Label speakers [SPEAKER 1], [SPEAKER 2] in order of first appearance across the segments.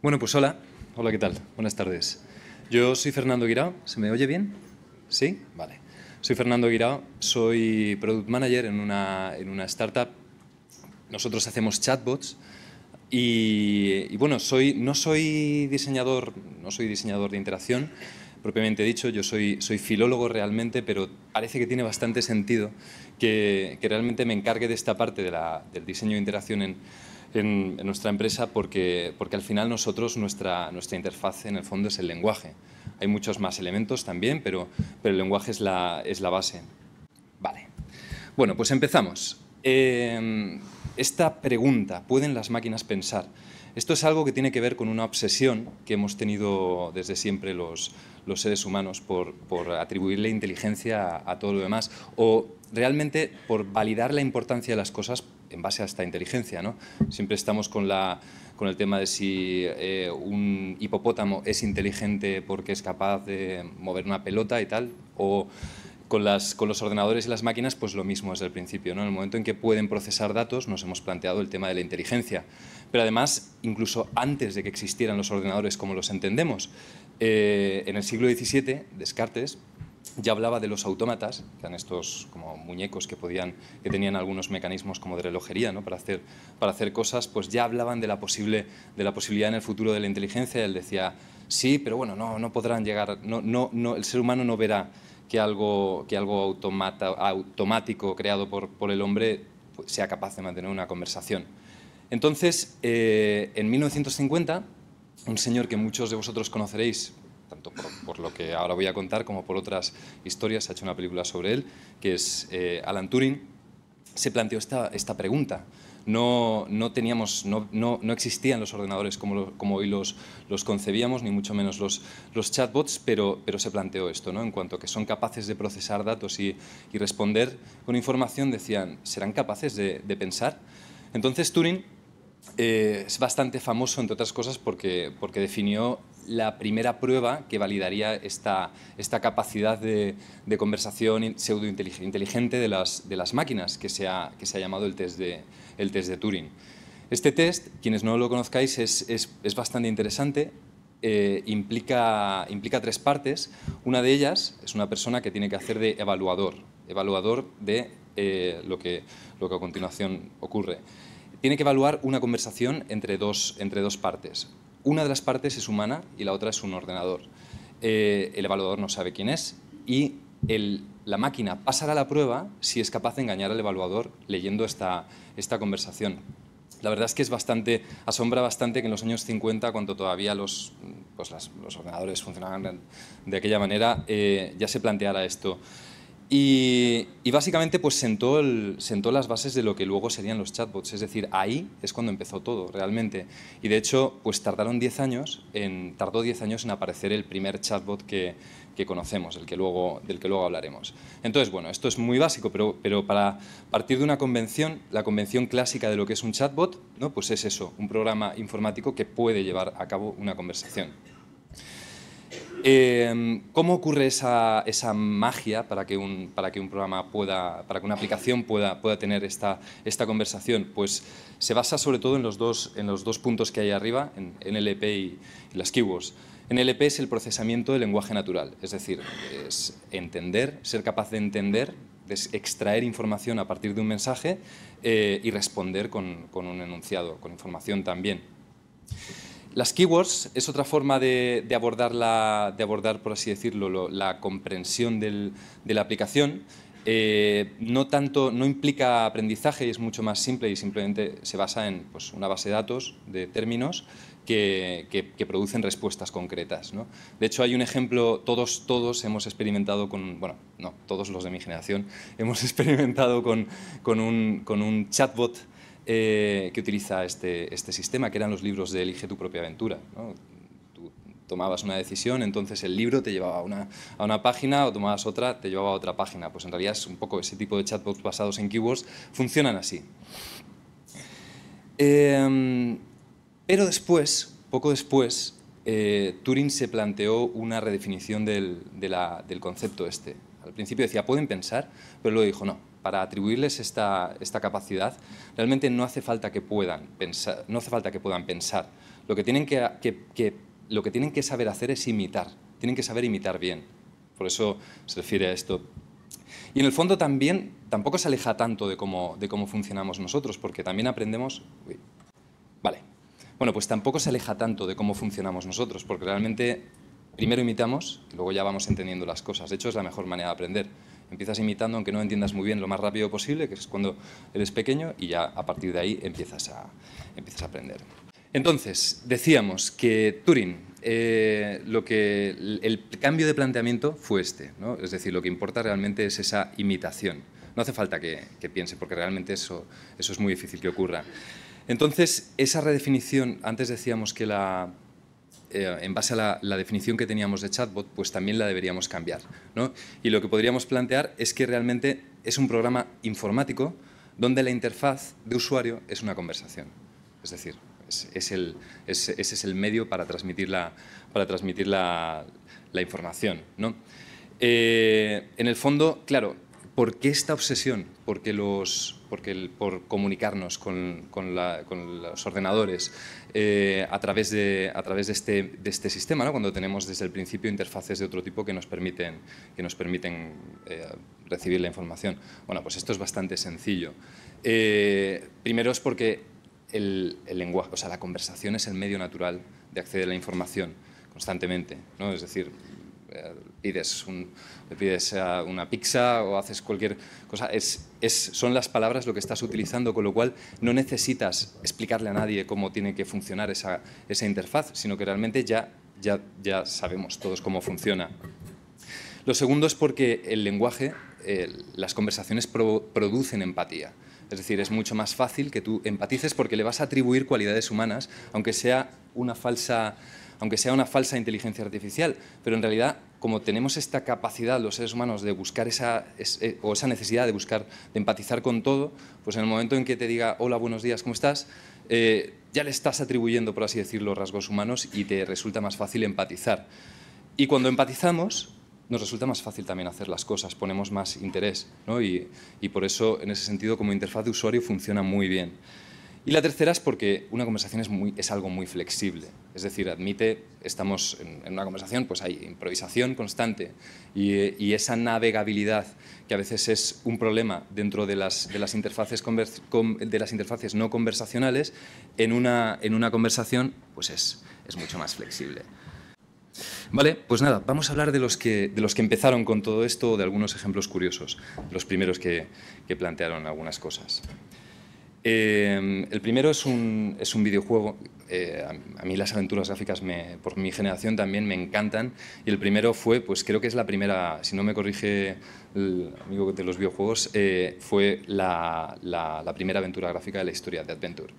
[SPEAKER 1] Bueno, pues hola. Hola, ¿qué tal? Buenas tardes. Yo soy Fernando Guirao. ¿Se me oye bien? ¿Sí? Vale. Soy Fernando Guirao, soy Product Manager en una, en una startup. Nosotros hacemos chatbots y, bueno, soy, no, soy diseñador, no soy diseñador de interacción, propiamente dicho, yo soy, soy filólogo realmente, pero parece que tiene bastante sentido que, realmente me encargue de esta parte del diseño de interacción en, en, nuestra empresa porque, porque al final nosotros, nuestra, nuestra interfaz en el fondo es el lenguaje. Hay muchos más elementos también, pero, pero el lenguaje es la, es la base. Vale. Bueno, pues empezamos. Em, esta pregunta, ¿pueden las máquinas pensar? Esto es algo que tiene que ver con una obsesión que hemos tenido desde siempre los, los seres humanos por, por atribuirle inteligencia a, todo lo demás o realmente por validar la importancia de las cosas en base a esta inteligencia. ¿no? Siempre estamos con, la, con el tema de si eh, un hipopótamo es inteligente porque es capaz de mover una pelota y tal, o con, las, con los ordenadores y las máquinas, pues lo mismo desde el principio. En el momento en que pueden procesar datos, nos hemos planteado el tema de la inteligencia. Pero además, incluso antes de que existieran los ordenadores como los entendemos, eh, en el siglo XVII, Descartes ya hablaba de los autómatas, que eran estos como muñecos que podían, que tenían algunos mecanismos como de relojería, ¿no? para hacer para hacer cosas, pues ya hablaban de la posible de la posibilidad en el futuro de la inteligencia. Él decía sí, pero bueno, no no podrán llegar, no no no, el ser humano no verá que algo que algo automata, automático creado por por el hombre pues, sea capaz de mantener una conversación. Entonces, eh, en 1950, un señor que muchos de vosotros conoceréis tanto por, lo que ahora voy a contar como por otras historias, se ha hecho una película sobre él, que es eh, Alan Turing, se planteó esta, esta pregunta. No, no, teníamos, no, no, no, existían los ordenadores como, como hoy los, los, concebíamos, ni mucho menos los, los chatbots, pero, pero, se planteó esto, ¿no? en cuanto a que son capaces de procesar datos y, y responder con información, decían, ¿serán capaces de, pensar? Entonces Turing eh, es bastante famoso, entre otras cosas, porque, porque definió la primera prueba que validaría esta, capacidad de, conversación pseudo de las, de las máquinas que se ha, que se ha llamado el test, de, el test de Turing. Este test, quienes no lo conozcáis, es, bastante interesante. Eh, implica, tres partes. Una de ellas es una persona que tiene que hacer de evaluador, evaluador de eh, lo, que, lo que a continuación ocurre. Tiene que evaluar una conversación entre dos, entre dos partes una de las partes es humana y la otra es un ordenador. Eh, el evaluador no sabe quién es y la máquina pasará la prueba si es capaz de engañar al evaluador leyendo esta, esta conversación. La verdad es que es bastante, asombra bastante que en los años 50, cuando todavía los, pues los ordenadores funcionaban de aquella manera, eh, ya se planteara esto. Y, básicamente pues sentó, las bases de lo que luego serían los chatbots, es decir, ahí es cuando empezó todo realmente. Y de hecho, pues tardaron 10 años, tardó 10 años en aparecer el primer chatbot que, conocemos, el que luego, del que luego hablaremos. Entonces, bueno, esto es muy básico, pero, pero para partir de una convención, la convención clásica de lo que es un chatbot, ¿no? pues es eso, un programa informático que puede llevar a cabo una conversación. Em, ¿Cómo ocurre esa, magia para que, un, para que un programa pueda, para que una aplicación pueda, pueda tener esta, conversación? Pues se basa sobre todo en los dos, en los dos puntos que hay arriba, en NLP y, y las keywords. NLP es el procesamiento del lenguaje natural, es decir, es entender, ser capaz de entender, extraer información a partir de un mensaje eh, y responder con, con un enunciado, con información también. Las keywords es otra forma de, abordar, de abordar, por así decirlo, la comprensión de la aplicación. Eh, no tanto, no implica aprendizaje y es mucho más simple y simplemente se basa en pues, una base de datos de términos que, producen respuestas concretas. De hecho, hay un ejemplo, todos, todos hemos experimentado con, bueno, no, todos los de mi generación, hemos experimentado con un chatbot eh, que utiliza este, este sistema, que eran los libros de Elige tu propia aventura. ¿no? Tú tomabas una decisión, entonces el libro te llevaba a una, a una página o tomabas otra, te llevaba a otra página. Pues en realidad es un poco ese tipo de chatbots basados en keywords, funcionan así. Em, pero después, poco después, eh, Turing se planteó una redefinición del concepto este. Al principio decía, pueden pensar, pero luego dijo, no, para atribuirles esta, capacidad, realmente no hace falta que puedan pensar. No hace falta que puedan pensar. Lo que tienen que, lo que, tienen que saber hacer es imitar. Tienen que saber imitar bien. Por eso se refiere a esto. Y en el fondo también tampoco se aleja tanto de cómo, funcionamos nosotros, porque también aprendemos... vale. Bueno, pues tampoco se aleja tanto de cómo funcionamos nosotros, porque realmente primero imitamos y luego ya vamos entendiendo las cosas. De hecho, es la mejor manera de aprender. Empiezas imitando, aunque no entiendas muy bien, lo más rápido posible, que es cuando eres pequeño, y ya a partir de ahí empiezas a, a aprender. Entonces, decíamos que Turing, eh, lo que, el cambio de planteamiento fue este, ¿no? es decir, lo que importa realmente es esa imitación. No hace falta que, que piense, porque realmente eso, eso es muy difícil que ocurra. Entonces, esa redefinición, antes decíamos que la eh, en base a la, definición que teníamos de chatbot, pues también la deberíamos cambiar. Y lo que podríamos plantear es que realmente es un programa informático donde la interfaz de usuario es una conversación. Es decir, ese es el medio para transmitir la, información. Eh, en el fondo, claro, ¿Por qué esta obsesión? Porque los, porque por comunicarnos con, los ordenadores eh, a través, de, a través de, este, de este sistema, cuando tenemos desde el principio interfaces de otro tipo que nos permiten, que nos permiten eh, recibir la información. Bueno, pues esto es bastante sencillo. Eh, primero es porque el, lenguaje, o sea, la conversación es el medio natural de acceder a la información constantemente. ¿no? Es decir, pides, pides eh, una pizza o haces cualquier cosa, es, son las palabras lo que estás utilizando, con lo cual no necesitas explicarle a nadie cómo tiene que funcionar esa, interfaz, sino que realmente ya, ya, ya sabemos todos cómo funciona. Lo segundo es porque el lenguaje, eh, las conversaciones producen empatía. Es decir, es mucho más fácil que tú empatices porque le vas a atribuir cualidades humanas, aunque sea una falsa, aunque sea una falsa inteligencia artificial. Pero en realidad como tenemos esta capacidad los seres humanos de buscar eh, esa, necesidad de buscar, de empatizar con todo, pues en el momento en que te diga hola, buenos días, ¿cómo estás? Eh, ya le estás atribuyendo, por así decirlo, rasgos humanos y te resulta más fácil empatizar. Y cuando empatizamos, nos resulta más fácil también hacer las cosas, ponemos más interés, y por eso, en ese sentido, como interfaz de usuario funciona muy bien. Y la tercera es porque una conversación es, algo muy flexible, es decir, admite, estamos en, una conversación, pues hay improvisación constante y, esa navegabilidad que a veces es un problema dentro de las, interfaces, no conversacionales, en una, conversación pues es, mucho más flexible. Vale, pues nada, vamos a hablar de los que, empezaron con todo esto, de algunos ejemplos curiosos, los primeros que plantearon algunas cosas. Em, el primero es un, videojuego. Eh, a, mí las aventuras gráficas por mi generación también me encantan. Y el primero fue, pues creo que es la primera, si no me corrige el amigo de los videojuegos, eh, fue la, la, primera aventura gráfica de la historia de Adventure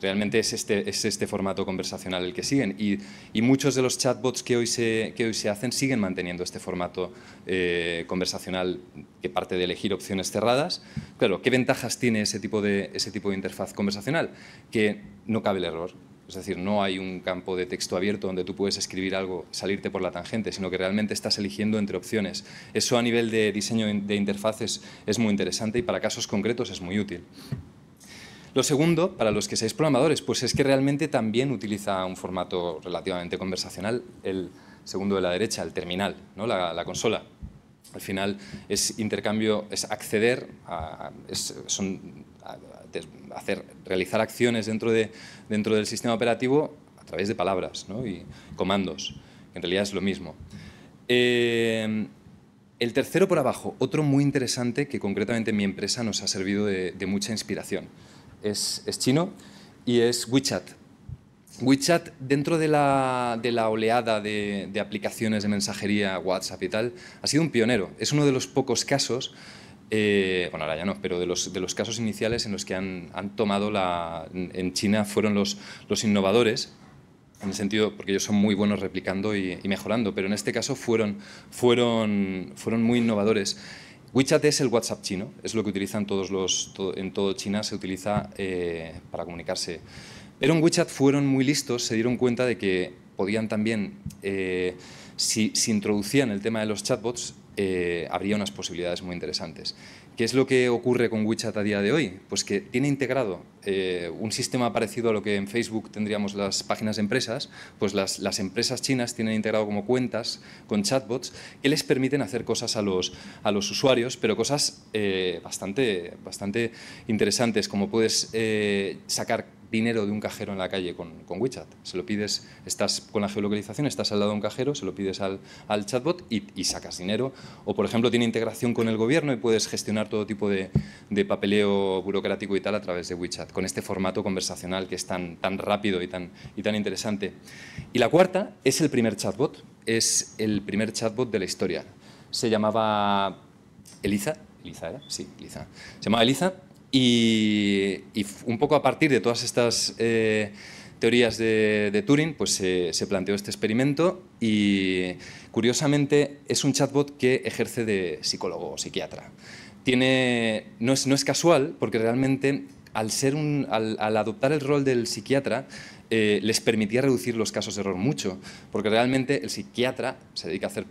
[SPEAKER 1] realmente es este, es este formato conversacional el que siguen. Y, muchos de los chatbots que hoy se, que hoy se hacen siguen manteniendo este formato eh, conversacional que parte de elegir opciones cerradas. Claro, ¿qué ventajas tiene ese tipo de, ese tipo de interfaz conversacional? Que no cabe el error. Es decir, no hay un campo de texto abierto donde tú puedes escribir algo, salirte por la tangente, sino que realmente estás eligiendo entre opciones. Eso a nivel de diseño de interfaces es muy interesante y para casos concretos es muy útil. Lo segundo, para los que seáis programadores, pues es que realmente también utiliza un formato relativamente conversacional, el segundo de la derecha, el terminal, ¿no? la, consola. Al final es intercambio, es acceder, a, es, son, hacer, realizar acciones dentro, de, dentro del sistema operativo a través de palabras ¿no? y comandos, que en realidad es lo mismo. Eh, el tercero por abajo, otro muy interesante que concretamente en mi empresa nos ha servido de mucha inspiración es, chino, y es WeChat. WeChat, dentro de la, de la oleada de, aplicaciones de mensajería, WhatsApp y tal, ha sido un pionero. Es uno de los pocos casos, eh, bueno, ahora ya no, pero de los, de los casos iniciales en los que han, tomado la... En China fueron los, los innovadores, en el sentido, porque ellos son muy buenos replicando y, mejorando, pero en este caso fueron, fueron, fueron muy innovadores. WeChat es el WhatsApp chino, es lo que utilizan todos los, en todo China, se utiliza eh, para comunicarse. Pero en WeChat fueron muy listos, se dieron cuenta de que podían también, eh, si, introducían el tema de los chatbots, eh, habría unas posibilidades muy interesantes. ¿Qué es lo que ocurre con WeChat a día de hoy? Pues que tiene integrado eh, un sistema parecido a lo que en Facebook tendríamos las páginas de empresas, pues las, las, empresas chinas tienen integrado como cuentas con chatbots que les permiten hacer cosas a los, a los usuarios, pero cosas eh, bastante, bastante interesantes, como puedes eh, sacar dinero de un cajero en la calle con, con, WeChat. Se lo pides, estás con la geolocalización, estás al lado de un cajero, se lo pides al, chatbot y, y, sacas dinero. O, por ejemplo, tiene integración con el gobierno y puedes gestionar todo tipo de, papeleo burocrático y tal a través de WeChat, con este formato conversacional que es tan, tan rápido y tan, y tan interesante. Y la cuarta es el primer chatbot, es el primer chatbot de la historia. Se llamaba Eliza, Eliza era, sí, Eliza. Se llamaba Eliza y, un poco a partir de todas estas eh, teorías de, Turing, pues se planteó este experimento y curiosamente es un chatbot que ejerce de psicólogo o psiquiatra. Tiene, no, es, no es casual porque realmente al, ser al adoptar el rol del psiquiatra, eh, les permitía reducir los casos de error mucho, porque realmente el psiquiatra se dedica a hacer,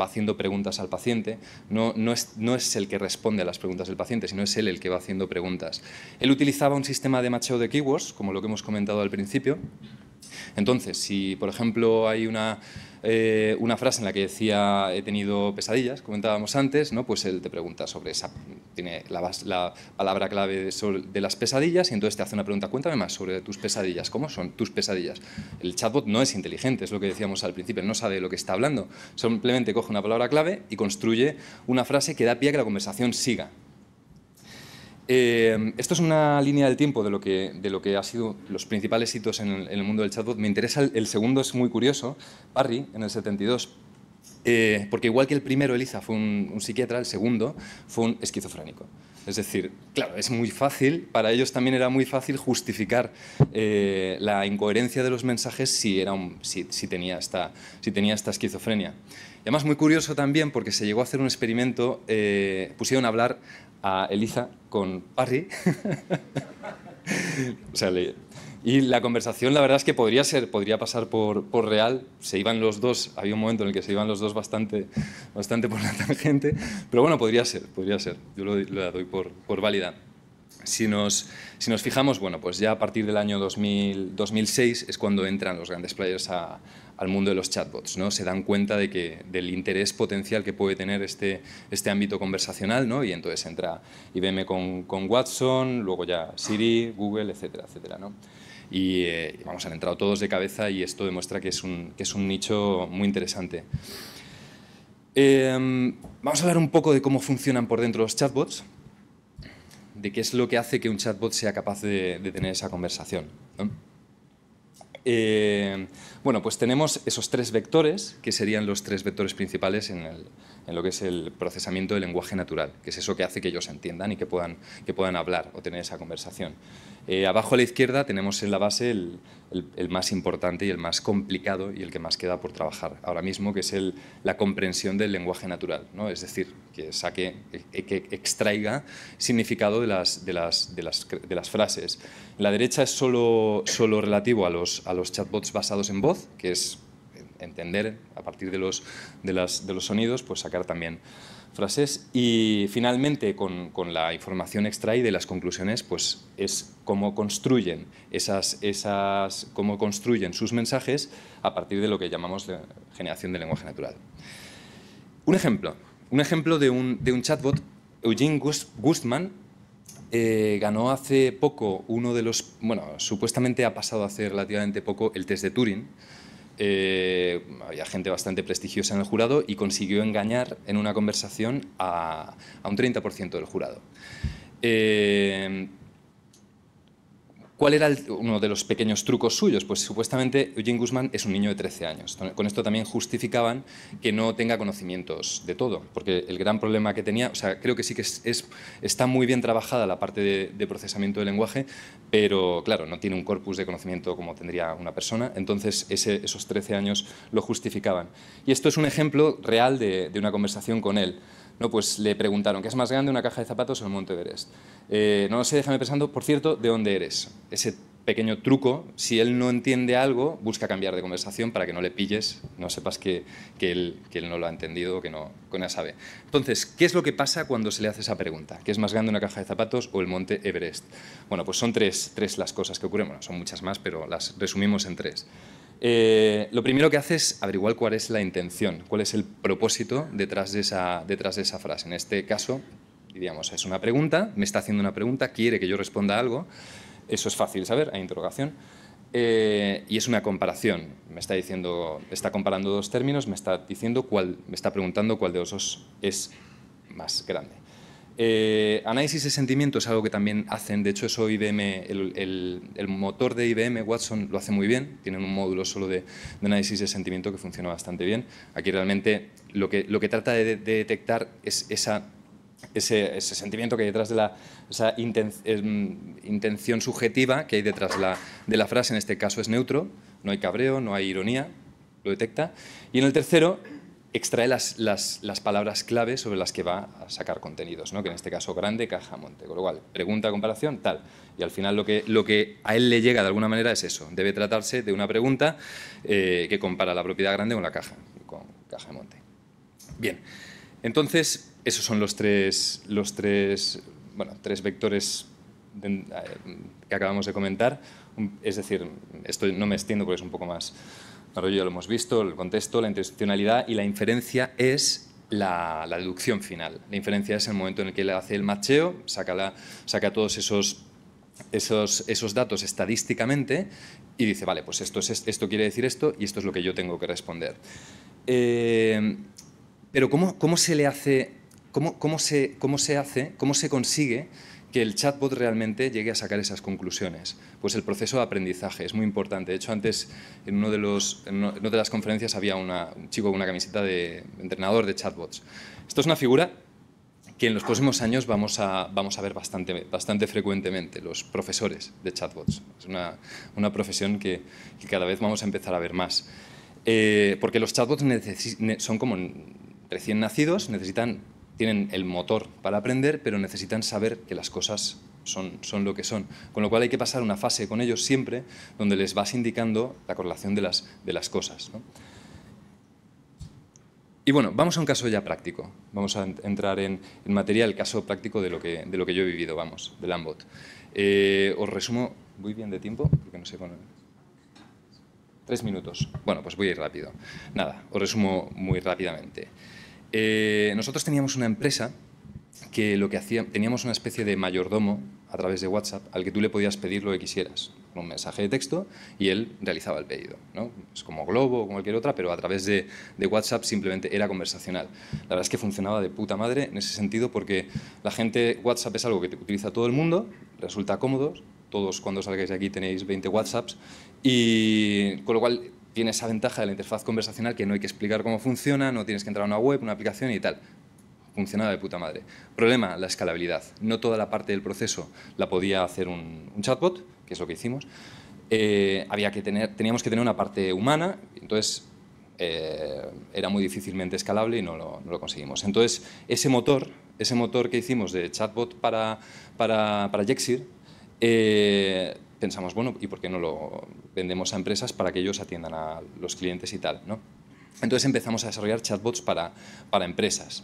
[SPEAKER 1] va haciendo preguntas al paciente, no, es, no es el que responde a las preguntas del paciente, sino es él el que va haciendo preguntas. Él utilizaba un sistema de macheo de keywords, como lo que hemos comentado al principio, entonces, si por ejemplo hay eh, una, frase en la que decía he tenido pesadillas, comentábamos antes, ¿no? pues él te pregunta sobre esa, tiene la, palabra clave de, de, las pesadillas y entonces te hace una pregunta, cuéntame más sobre tus pesadillas, ¿cómo son tus pesadillas? El chatbot no es inteligente, es lo que decíamos al principio, no sabe de lo que está hablando, simplemente coge una palabra clave y construye una frase que da pie a que la conversación siga. Eh, esto es una línea del tiempo de lo que, de lo que ha sido los principales hitos en el, mundo del chatbot. Me interesa el, segundo, es muy curioso, Parry, en el 72. Eh, porque igual que el primero, Eliza, fue un, psiquiatra, el segundo fue un esquizofrénico. Es decir, claro, es muy fácil, para ellos también era muy fácil justificar eh, la incoherencia de los mensajes si, era un, si, tenía esta, si tenía esta esquizofrenia. Y además muy curioso también porque se llegó a hacer un experimento, pusieron a hablar a Eliza con Parry. ¿Ah, sea, y la conversación, la verdad es que podría ser, podría pasar por, real. Se iban los dos, había un momento en el que se iban los dos bastante, bastante por la tangente, pero bueno, podría ser, podría ser. Yo lo, doy por, por válida. Si nos, fijamos, bueno, pues ya a partir del año 2006 es cuando entran los grandes players al mundo de los chatbots, ¿no? Se dan cuenta de que, del interés potencial que puede tener este, este ámbito conversacional, ¿no? Y entonces entra IBM con, con Watson, luego ya Siri, Google, etcétera, etcétera, Y eh, vamos, han entrado todos de cabeza y esto demuestra que es un, nicho muy interesante. Em, vamos a hablar un poco de cómo funcionan por dentro los chatbots de qué es lo que hace que un chatbot sea capaz de, tener esa conversación. Eh, bueno, pues tenemos esos tres vectores, que serían los tres vectores principales en, en, lo que es el procesamiento del lenguaje natural, que es eso que hace que ellos entiendan y que puedan, que puedan hablar o tener esa conversación. Eh, abajo a la izquierda tenemos en la base el, el, más importante y el más complicado y el que más queda por trabajar ahora mismo, que es el, la comprensión del lenguaje natural, ¿no? es decir, que, saque, e, e, que extraiga significado de las, de las, de las, de las frases. La derecha es solo, solo relativo a los, a los chatbots basados en voz, que es entender a partir de los, de las, de los sonidos, pues sacar también frases. Y finalmente, con, la información extraída y las conclusiones, pues es cómo construyen, esas, esas, cómo construyen sus mensajes a partir de lo que llamamos generación de lenguaje natural. Un ejemplo, un ejemplo de un, de un chatbot, Eugene Gustman, eh, ganó hace poco uno de los, bueno, supuestamente ha pasado hace relativamente poco el test de Turing, eh, había gente bastante prestigiosa en el jurado y consiguió engañar en una conversación a, un 30% del jurado. Eh, ¿Cuál era uno de los pequeños trucos suyos? Pues supuestamente Eugene Guzmán es un niño de 13 años. Con esto también justificaban que no tenga conocimientos de todo, porque el gran problema que tenía, o sea, creo que sí que está muy bien trabajada la parte de, procesamiento del lenguaje, pero claro, no tiene un corpus de conocimiento como tendría una persona, entonces esos 13 años lo justificaban. Y esto es un ejemplo real de, de una conversación con él. No, pues le preguntaron, ¿qué es más grande, una caja de zapatos o el Monte Everest? Eh, no sé, déjame pensando, por cierto, ¿de dónde eres? Ese pequeño truco, si él no entiende algo, busca cambiar de conversación para que no le pilles, no sepas que, que, él, él, no lo ha entendido, que no, que sabe. Entonces, ¿qué es lo que pasa cuando se le hace esa pregunta? ¿Qué es más grande una caja de zapatos o el monte Everest? Bueno, pues son tres, tres las cosas que ocurren, son muchas más, pero las resumimos en tres. Eh, lo primero que hace es averiguar cuál es la intención, cuál es el propósito detrás de esa, detrás de esa frase. En este caso, diríamos, es una pregunta, me está haciendo una pregunta, quiere que yo responda algo. Eso es fácil saber, hay interrogación. Eh, y es una comparación. Me está diciendo, está comparando dos términos, me está diciendo cuál, me está preguntando cuál de los dos es más grande. Eh, análisis de sentimiento es algo que también hacen, de hecho eso IBM, el, motor de IBM Watson lo hace muy bien, tienen un módulo solo de, análisis de sentimiento que funciona bastante bien. Aquí realmente lo que, trata de, detectar es ese, sentimiento que hay detrás de la em, intención subjetiva que hay detrás de la frase, en este caso es neutro, no hay cabreo, no hay ironía, lo detecta. Y en el tercero, extrae las, las, palabras clave sobre las que va a sacar contenidos, ¿no? que en este caso grande, caja, monte. Con lo cual, pregunta, comparación, tal. Y al final lo que, lo que a él le llega de alguna manera es eso. Debe tratarse de una pregunta eh, que compara la propiedad grande con la caja, con caja, monte. Bien, entonces esos son los tres, los tres, tres vectores eh, que acabamos de comentar. Es decir, esto no me extiendo porque es un poco más Ahora ya lo hemos visto, el contexto, la interseccionalidad y la inferencia es la, deducción final. La inferencia es el momento en el que él hace el macheo, saca, todos esos, datos estadísticamente y dice, vale, pues esto, quiere decir esto y esto es lo que yo tengo que responder. Eh, pero ¿cómo, se le hace, cómo se hace, cómo se consigue que el chatbot realmente llegue a sacar esas conclusiones. Pues el proceso de aprendizaje es muy importante. De hecho, antes en, una de las conferencias había un chico con una camiseta de entrenador de chatbots. Esto es una figura que en los próximos años vamos a, ver bastante, frecuentemente, los profesores de chatbots. Es una, profesión que, cada vez vamos a empezar a ver más. Eh, porque los chatbots son como recién nacidos, necesitan tienen el motor para aprender, pero necesitan saber que las cosas son, son, lo que son. Con lo cual hay que pasar una fase con ellos siempre donde les vas indicando la correlación de las, de las cosas. Y bueno, vamos a un caso ya práctico. Vamos a entrar en, materia el caso práctico de lo, que, de lo que yo he vivido, vamos, de Ambot. Eh, os resumo, muy bien de tiempo, porque no sé Tres minutos. Bueno, pues voy a ir rápido. Nada, os resumo muy rápidamente. Eh, nosotros teníamos una empresa que lo que hacía, teníamos una especie de mayordomo a través de WhatsApp al que tú le podías pedir lo que quisieras, un mensaje de texto, y él realizaba el pedido. ¿no? Es como Globo o cualquier otra, pero a través de, WhatsApp simplemente era conversacional. La verdad es que funcionaba de puta madre en ese sentido porque la gente, WhatsApp es algo que utiliza todo el mundo, resulta cómodo, todos cuando salgáis de aquí tenéis 20 WhatsApps, y con lo cual tiene esa ventaja de la interfaz conversacional que no hay que explicar cómo funciona, no tienes que entrar a una web, una aplicación y tal. Funcionaba de puta madre. Problema, la escalabilidad. No toda la parte del proceso la podía hacer un, chatbot, que es lo que hicimos. Eh, había que tener, teníamos que tener una parte humana, entonces eh, era muy difícilmente escalable y no lo, conseguimos. Entonces, ese motor, ese motor que hicimos de chatbot para, para, para eh, pensamos, bueno, ¿y por qué no lo vendemos a empresas para que ellos atiendan a los clientes y tal? ¿no? Entonces empezamos a desarrollar chatbots para, para empresas.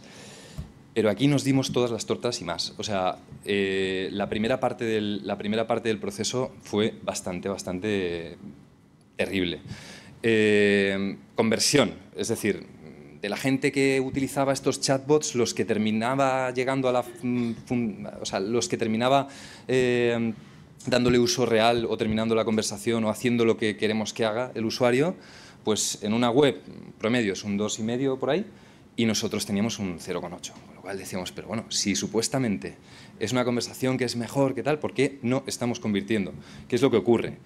[SPEAKER 1] Pero aquí nos dimos todas las tortas y más. O sea, eh, la, primera parte del, la primera parte del proceso fue bastante, bastante terrible. Eh, conversión, es decir, de la gente que utilizaba estos chatbots, los que terminaba llegando a la... Mm, o sea, los que terminaba... Eh, dándole uso real o terminando la conversación o haciendo lo que queremos que haga el usuario, pues en una web promedio es un 2,5 por ahí y nosotros teníamos un 0,8. Con lo cual decíamos, pero bueno, si supuestamente es una conversación que es mejor, que tal? ¿Por qué no estamos convirtiendo? ¿Qué es lo que ocurre?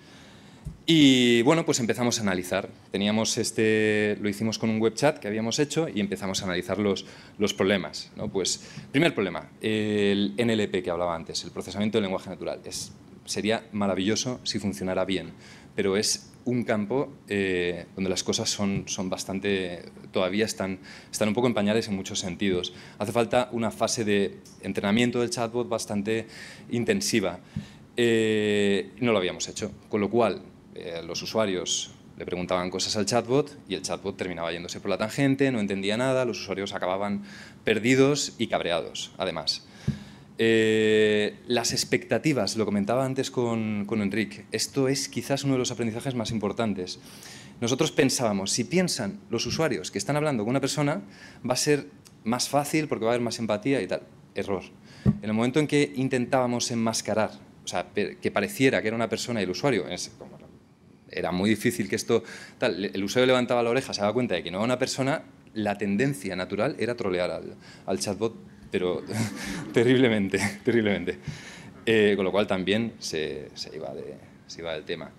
[SPEAKER 1] Y bueno, pues empezamos a analizar. Teníamos este, lo hicimos con un web chat que habíamos hecho y empezamos a analizar los, los problemas. ¿no? Pues, primer problema, el NLP que hablaba antes, el procesamiento del lenguaje natural. Es sería maravilloso si funcionara bien, pero es un campo eh, donde las cosas son, bastante, todavía están, están un poco empañadas en muchos sentidos. Hace falta una fase de entrenamiento del chatbot bastante intensiva. Eh, no lo habíamos hecho, con lo cual eh, los usuarios le preguntaban cosas al chatbot y el chatbot terminaba yéndose por la tangente, no entendía nada, los usuarios acababan perdidos y cabreados, además. Eh, las expectativas, lo comentaba antes con, con Enrique, esto es quizás uno de los aprendizajes más importantes. Nosotros pensábamos, si piensan los usuarios que están hablando con una persona, va a ser más fácil porque va a haber más empatía y tal. Error. En el momento en que intentábamos enmascarar, o sea, que pareciera que era una persona y el usuario, era muy difícil que esto, el usuario levantaba la oreja, se daba cuenta de que no era una persona, la tendencia natural era trolear al chatbot pero terriblemente, terriblemente. Eh, con lo cual también se, iba, se iba, del tema.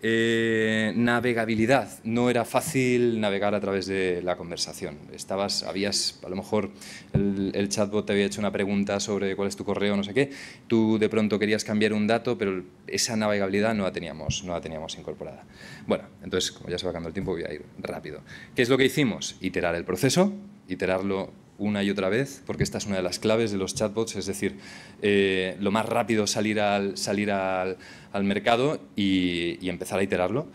[SPEAKER 1] Eh, navegabilidad. No era fácil navegar a través de la conversación. Estabas, habías, a lo mejor el, el, chatbot te había hecho una pregunta sobre cuál es tu correo, no sé qué. Tú de pronto querías cambiar un dato, pero esa navegabilidad no la teníamos, no la teníamos incorporada. Bueno, entonces, como ya se va acabando el tiempo, voy a ir rápido. ¿Qué es lo que hicimos? Iterar el proceso, iterarlo una y otra vez, porque esta es una de las claves de los chatbots, es decir, eh, lo más rápido salir al, salir al, mercado y, empezar a iterarlo.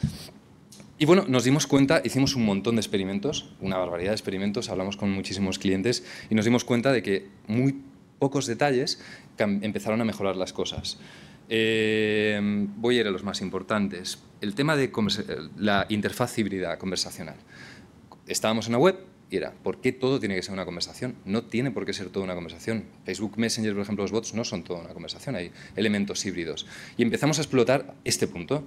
[SPEAKER 1] Y bueno, nos dimos cuenta, hicimos un montón de experimentos, una barbaridad de experimentos, hablamos con muchísimos clientes y nos dimos cuenta de que muy pocos detalles empezaron a mejorar las cosas. Eh, voy a ir a los más importantes. El tema de la interfaz híbrida conversacional. Estábamos en la web, y era, ¿por qué todo tiene que ser una conversación? No tiene por qué ser toda una conversación. Facebook Messenger, por ejemplo, los bots no son toda una conversación, hay elementos híbridos. Y empezamos a explotar este punto.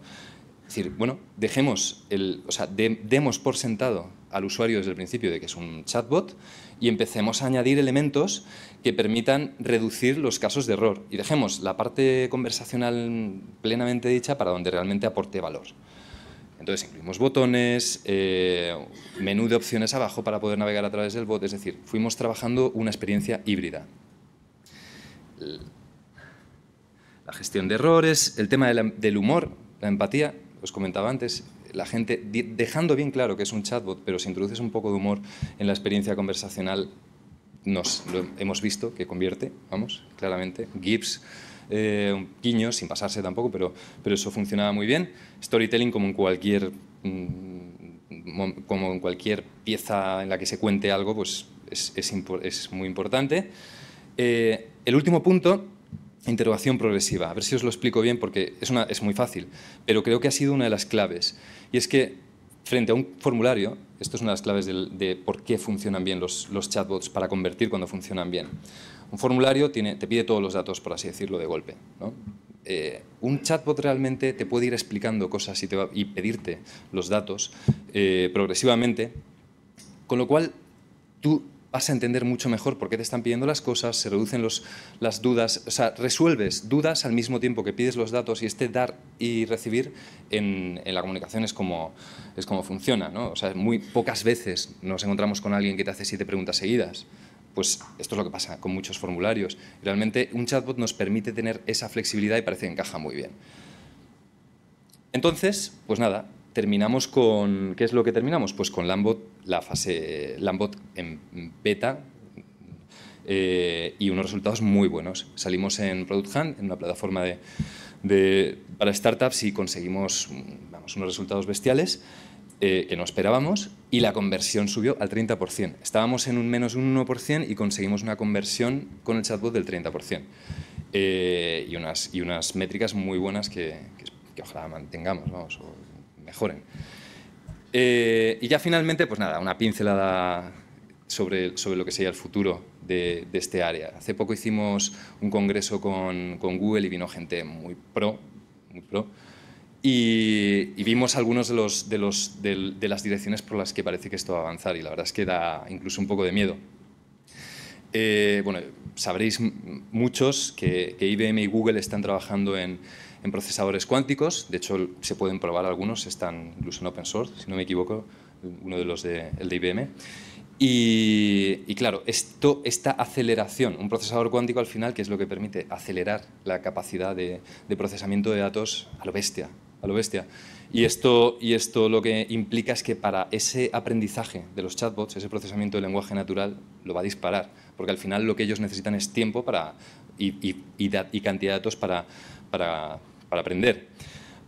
[SPEAKER 1] Es decir, bueno, dejemos o sea, demos por sentado al usuario desde el principio de que es un chatbot y empecemos a añadir elementos que permitan reducir los casos de error y dejemos la parte conversacional plenamente dicha para donde realmente aporte valor. Entonces incluimos botones, eh, menú de opciones abajo para poder navegar a través del bot, es decir, fuimos trabajando una experiencia híbrida. La gestión de errores, el tema del humor, la empatía, os comentaba antes, la gente dejando bien claro que es un chatbot, pero si introduces un poco de humor en la experiencia conversacional, lo hemos visto que convierte, vamos, claramente. Gibbs, eh, un sin pasarse tampoco, pero, pero eso funcionaba muy bien. Storytelling como en cualquier mm, como en cualquier pieza en la que se cuente algo, pues es, es, muy importante. Eh, el último punto, interrogación progresiva. A ver si os lo explico bien porque es, una, es muy fácil, pero creo que ha sido una de las claves. Y es que frente a un formulario esto es una de las claves de, por qué funcionan bien los, chatbots para convertir cuando funcionan bien. Un formulario te pide todos los datos, por así decirlo, de golpe. Eh, un chatbot realmente te puede ir explicando cosas y, te pedirte los datos eh, progresivamente, con lo cual tú vas a entender mucho mejor por qué te están pidiendo las cosas, se reducen las dudas, o sea, resuelves dudas al mismo tiempo que pides los datos y este dar y recibir en, la comunicación es como, es como funciona, ¿no? O sea, muy pocas veces nos encontramos con alguien que te hace siete preguntas seguidas. Pues esto es lo que pasa con muchos formularios. Realmente un chatbot nos permite tener esa flexibilidad y parece que encaja muy bien. Entonces, pues nada, terminamos con, ¿qué es lo que terminamos? Pues con Lambot, la fase Lambot en beta eh, y unos resultados muy buenos. Salimos en Product Hunt, en una plataforma de, de, para startups y conseguimos unos resultados bestiales eh, que no esperábamos y la conversión subió al 30%. Estábamos en un menos un 1% y conseguimos una conversión con el chatbot del 30%. Eh, y, unas, y unas métricas muy buenas que, que, ojalá mantengamos, vamos, mejoren. Eh, y ya finalmente, pues nada, una pincelada sobre, sobre lo que sería el futuro de, este área. Hace poco hicimos un congreso con, con Google y vino gente muy pro, muy pro, y, vimos algunos de, los, de, los, de, las direcciones por las que parece que esto va a avanzar y la verdad es que da incluso un poco de miedo. Eh, bueno, sabréis muchos que, que, IBM y Google están trabajando en, en procesadores cuánticos. De hecho, se pueden probar algunos, están incluso en open source, si no me equivoco, uno de los de, el de IBM. Y, claro, esto, esta aceleración, un procesador cuántico al final, que es lo que permite acelerar la capacidad de, procesamiento de datos a lo bestia. A lo bestia. Y, esto, y esto lo que implica es que para ese aprendizaje de los chatbots, ese procesamiento de lenguaje natural, lo va a disparar, porque al final lo que ellos necesitan es tiempo para, y, y cantidad de datos para, para, para aprender.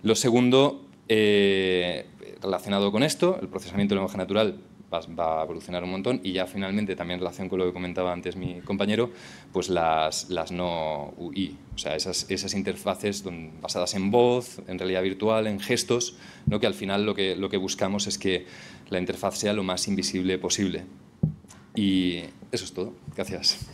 [SPEAKER 1] Lo segundo, eh, relacionado con esto, el procesamiento de lenguaje natural va, a evolucionar un montón y ya finalmente, también en relación con lo que comentaba antes mi compañero, pues las, las no UI, o sea, esas, interfaces basadas en voz, en realidad virtual, en gestos, ¿no? que al final lo que, lo que buscamos es que la interfaz sea lo más invisible posible. Y eso es todo. Gracias.